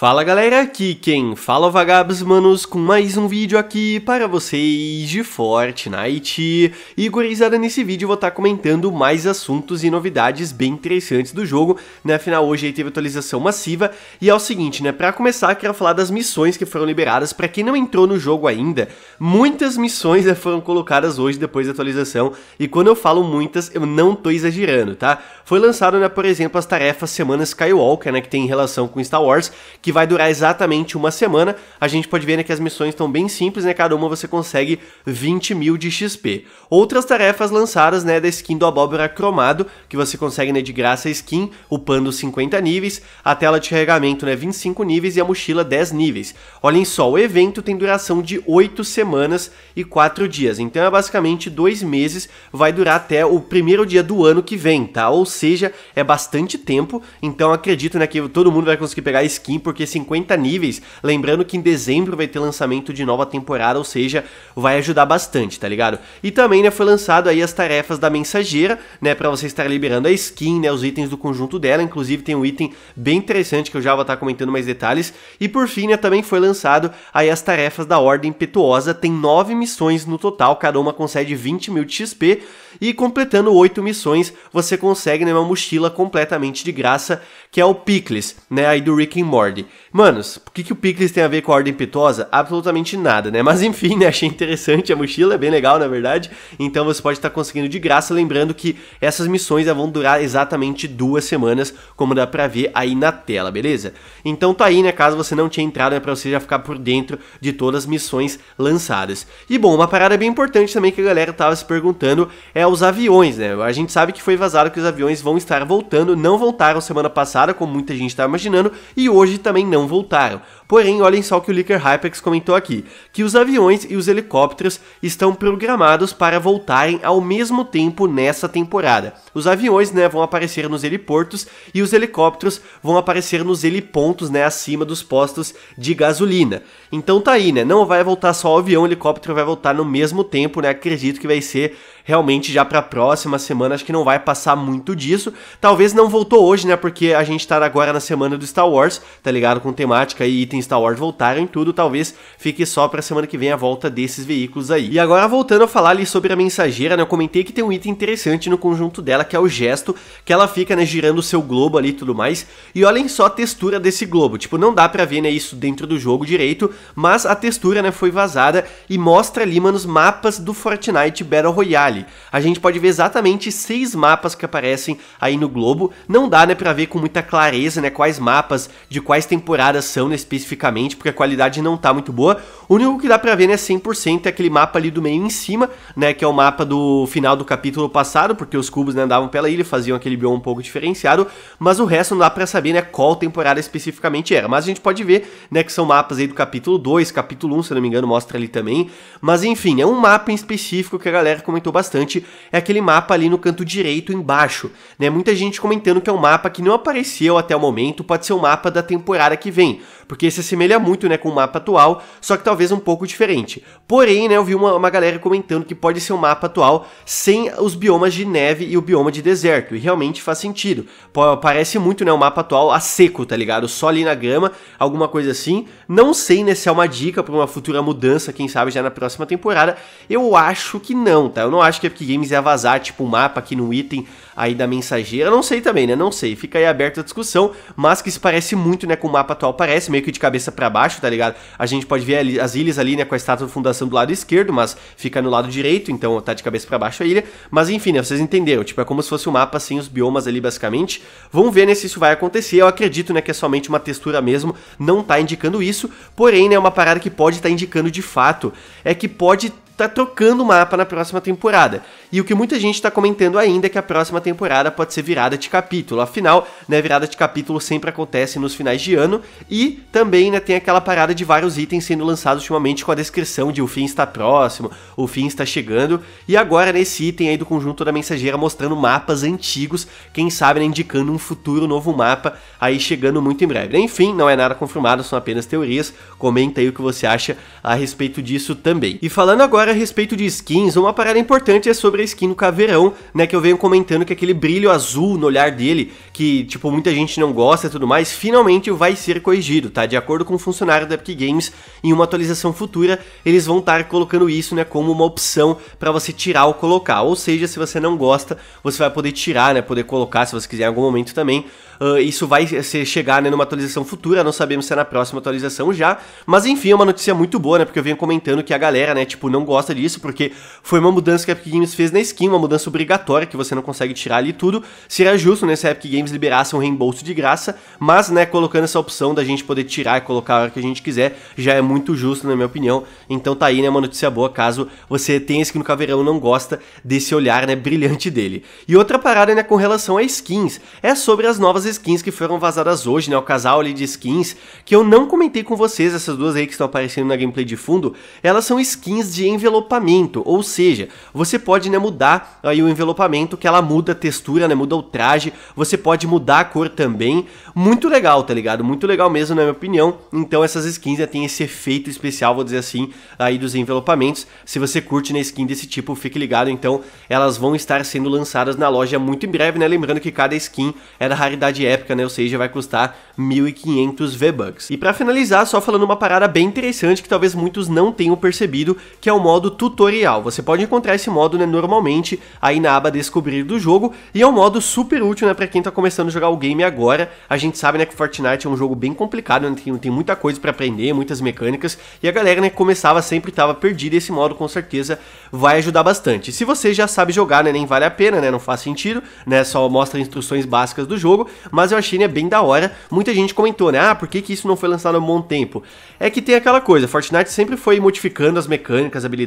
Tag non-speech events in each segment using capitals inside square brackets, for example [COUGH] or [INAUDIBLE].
Fala galera, aqui quem fala é o Vagabos Manos com mais um vídeo aqui para vocês de Fortnite. E gurizada, nesse vídeo eu vou estar tá comentando mais assuntos e novidades bem interessantes do jogo, né, afinal hoje aí teve atualização massiva. E é o seguinte, né, para começar quero falar das missões que foram liberadas, para quem não entrou no jogo ainda, muitas missões né, foram colocadas hoje depois da atualização, e quando eu falo muitas, eu não tô exagerando, tá? Foi lançado, né, por exemplo, as tarefas Semana Skywalker, né, que tem em relação com Star Wars, que que vai durar exatamente uma semana. A gente pode ver né, que as missões estão bem simples, né? Cada uma você consegue 20 mil de XP. Outras tarefas lançadas, né, da skin do abóbora cromado, que você consegue né, de graça a skin, upando 50 níveis, a tela de carregamento né, 25 níveis e a mochila 10 níveis. Olhem só, o evento tem duração de 8 semanas e 4 dias, então é basicamente 2 meses, vai durar até o primeiro dia do ano que vem, tá? Ou seja, é bastante tempo, então acredito né, que todo mundo vai conseguir pegar skin, porque que 50 níveis. Lembrando que em dezembro vai ter lançamento de nova temporada, ou seja, vai ajudar bastante, tá ligado? E também, né, foi lançado aí as tarefas da mensageira, né, para você estar liberando a skin, né, os itens do conjunto dela, inclusive tem um item bem interessante que eu já vou estar comentando mais detalhes. E por fim, né, também foi lançado aí as tarefas da Ordem Impetuosa, tem nove missões no total, cada uma concede 20 mil de XP, e completando oito missões, você consegue né, uma mochila completamente de graça que é o Pickles, né, aí do Rick and Morty. Manos, o que, que o Pickles tem a ver com a Ordem Pitosa? Absolutamente nada, né? Mas [LAUGHS] enfim, né, achei interessante a mochila, é bem legal, na verdade. Então você pode estar conseguindo de graça, lembrando que essas missões vão durar exatamente duas semanas, como dá pra ver aí na tela, beleza? Então tá aí, né, caso você não tinha entrado, né, pra você já ficar por dentro de todas as missões lançadas. E bom, uma parada bem importante também que a galera tava se perguntando é os aviões, né? A gente sabe que foi vazado que os aviões vão estar voltando, não voltaram semana passada, passada, como muita gente estava imaginando, e hoje também não voltaram. Porém, olhem só o que o Licker Hypex comentou aqui, que os aviões e os helicópteros estão programados para voltarem ao mesmo tempo nessa temporada. Os aviões né, vão aparecer nos heliportos e os helicópteros vão aparecer nos helipontos né, acima dos postos de gasolina. Então tá aí, né? Não vai voltar só o avião, o helicóptero vai voltar no mesmo tempo, né? Acredito que vai ser realmente já para a próxima semana, acho que não vai passar muito disso. Talvez não voltou hoje, né? Porque a gente tá agora na semana do Star Wars, tá ligado? Com temática e itens em Star Wars voltaram e tudo, talvez fique só pra semana que vem a volta desses veículos aí. E agora voltando a falar ali sobre a mensageira, né, eu comentei que tem um item interessante no conjunto dela, que é o gesto, que ela fica, né, girando o seu globo ali e tudo mais, e olhem só a textura desse globo, tipo, não dá pra ver, né, isso dentro do jogo direito, mas a textura, né, foi vazada e mostra ali, mano, os mapas do Fortnite Battle Royale. A gente pode ver exatamente seis mapas que aparecem aí no globo, não dá, né, pra ver com muita clareza, né, quais mapas de quais temporadas são, né, específico especificamente, porque a qualidade não tá muito boa. O único que dá pra ver, né, 100% é aquele mapa ali do meio em cima, né, que é o mapa do final do capítulo passado, porque os cubos né, andavam pela ilha, faziam aquele bioma um pouco diferenciado, mas o resto não dá pra saber, né, qual temporada especificamente era. Mas a gente pode ver, né, que são mapas aí do capítulo 2, capítulo 1, se não me engano, mostra ali também. Mas enfim, é um mapa em específico que a galera comentou bastante, é aquele mapa ali no canto direito embaixo, né, muita gente comentando que é um mapa que não apareceu até o momento, pode ser o um mapa da temporada que vem porque se assemelha muito né, com o mapa atual, só que talvez um pouco diferente. Porém, né, eu vi uma, uma galera comentando que pode ser um mapa atual sem os biomas de neve e o bioma de deserto, e realmente faz sentido. P parece muito né, o mapa atual a seco, tá ligado? Só ali na grama, alguma coisa assim. Não sei né, se é uma dica para uma futura mudança, quem sabe já na próxima temporada. Eu acho que não, tá? Eu não acho que a é Epic Games ia é vazar, tipo, um mapa aqui no item aí da mensageira. Não sei também, né? Não sei. Fica aí aberta a discussão, mas que se parece muito, né, com o mapa atual parece, meio que de cabeça para baixo, tá ligado? A gente pode ver ali, as ilhas ali, né, com a estátua da fundação do lado esquerdo, mas fica no lado direito, então tá de cabeça para baixo a ilha. Mas enfim, né, vocês entenderam, tipo, é como se fosse um mapa sem os biomas ali basicamente. Vamos ver né, se isso vai acontecer. Eu acredito, né, que é somente uma textura mesmo, não tá indicando isso, porém, né, uma parada que pode estar tá indicando de fato é que pode tá trocando o mapa na próxima temporada. E o que muita gente está comentando ainda é que a próxima temporada pode ser virada de capítulo. Afinal, né, virada de capítulo sempre acontece nos finais de ano e também né, tem aquela parada de vários itens sendo lançados ultimamente com a descrição de o fim está próximo, o fim está chegando. E agora nesse item aí do conjunto da mensageira mostrando mapas antigos, quem sabe né, indicando um futuro novo mapa aí chegando muito em breve. Enfim, não é nada confirmado, são apenas teorias. Comenta aí o que você acha a respeito disso também. E falando agora a respeito de skins, uma parada importante é sobre a skin do Caveirão, né? Que eu venho comentando que é aquele brilho azul no olhar dele, que, tipo, muita gente não gosta e tudo mais, finalmente vai ser corrigido, tá? De acordo com o um funcionário da Epic Games, em uma atualização futura, eles vão estar colocando isso, né? Como uma opção para você tirar ou colocar. Ou seja, se você não gosta, você vai poder tirar, né? Poder colocar, se você quiser, em algum momento também. Uh, isso vai ser, chegar né, numa atualização futura, não sabemos se é na próxima atualização já. Mas enfim, é uma notícia muito boa, né? Porque eu venho comentando que a galera, né, tipo, não gosta gosta disso, porque foi uma mudança que a Epic Games fez na skin, uma mudança obrigatória que você não consegue tirar ali tudo. Seria justo, né, se a Epic Games liberasse um reembolso de graça, mas, né, colocando essa opção da gente poder tirar e colocar a hora que a gente quiser, já é muito justo, na minha opinião. Então tá aí, né, uma notícia boa, caso você tenha skin no caveirão não gosta desse olhar, né, brilhante dele. E outra parada, né, com relação a skins, é sobre as novas skins que foram vazadas hoje, né, o casal ali de skins, que eu não comentei com vocês, essas duas aí que estão aparecendo na gameplay de fundo, elas são skins de envelopamento, ou seja, você pode né, mudar aí o envelopamento, que ela muda a textura, né, muda o traje, você pode mudar a cor também. Muito legal, tá ligado? Muito legal mesmo, na minha opinião. Então essas skins né, têm esse efeito especial, vou dizer assim, aí dos envelopamentos. Se você curte na né, skin desse tipo, fique ligado, então elas vão estar sendo lançadas na loja muito em breve, né? Lembrando que cada skin é da raridade épica, né? Ou seja, vai custar 1.500 V-Bucks. E para finalizar, só falando uma parada bem interessante que talvez muitos não tenham percebido, que é o modo modo tutorial. Você pode encontrar esse modo né, normalmente aí na aba descobrir do jogo e é um modo super útil né, para quem está começando a jogar o game agora. A gente sabe né, que Fortnite é um jogo bem complicado, né, tem, tem muita coisa para aprender, muitas mecânicas e a galera né, que começava sempre estava perdida. Esse modo com certeza vai ajudar bastante. Se você já sabe jogar, né, nem vale a pena, né, não faz sentido, né, só mostra instruções básicas do jogo, mas eu achei né, bem da hora. Muita gente comentou, né, ah, por que, que isso não foi lançado há um bom tempo? É que tem aquela coisa, Fortnite sempre foi modificando as mecânicas, habilidades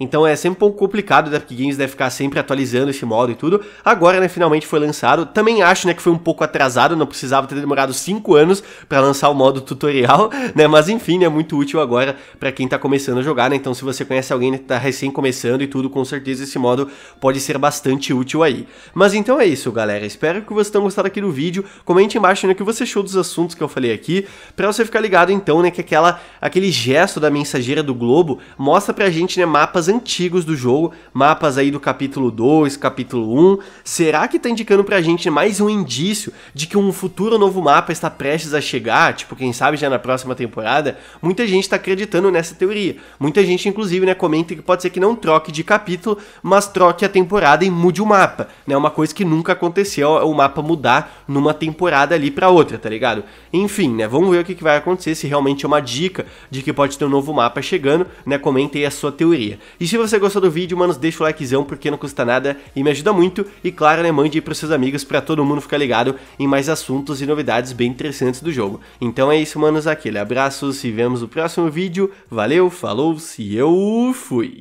então é sempre um pouco complicado, né? Porque Games deve ficar sempre atualizando esse modo e tudo. Agora, né, finalmente foi lançado. Também acho, né, que foi um pouco atrasado, não precisava ter demorado 5 anos para lançar o modo tutorial, [LAUGHS] né? Mas enfim, é né, muito útil agora para quem tá começando a jogar, né? Então se você conhece alguém né, que tá recém começando e tudo, com certeza esse modo pode ser bastante útil aí. Mas então é isso, galera. Espero que vocês tenham gostado aqui do vídeo. Comente embaixo né, o que você achou dos assuntos que eu falei aqui, para você ficar ligado então, né, que aquela aquele gesto da mensageira do globo mostra pra gente gente, né, mapas antigos do jogo, mapas aí do capítulo 2, capítulo 1. Um. Será que tá indicando pra gente mais um indício de que um futuro novo mapa está prestes a chegar, tipo, quem sabe já na próxima temporada? Muita gente tá acreditando nessa teoria. Muita gente inclusive, né, comenta que pode ser que não troque de capítulo, mas troque a temporada e mude o mapa, né? Uma coisa que nunca aconteceu, é o mapa mudar numa temporada ali para outra, tá ligado? Enfim, né, vamos ver o que, que vai acontecer se realmente é uma dica de que pode ter um novo mapa chegando, né? Comenta aí a sua teoria. E se você gostou do vídeo, manos, deixa o likezão porque não custa nada e me ajuda muito. E claro, né, mande aí pros seus amigos para todo mundo ficar ligado em mais assuntos e novidades bem interessantes do jogo. Então é isso, manos, aquele abraço, se vemos no próximo vídeo. Valeu, falou, se eu fui!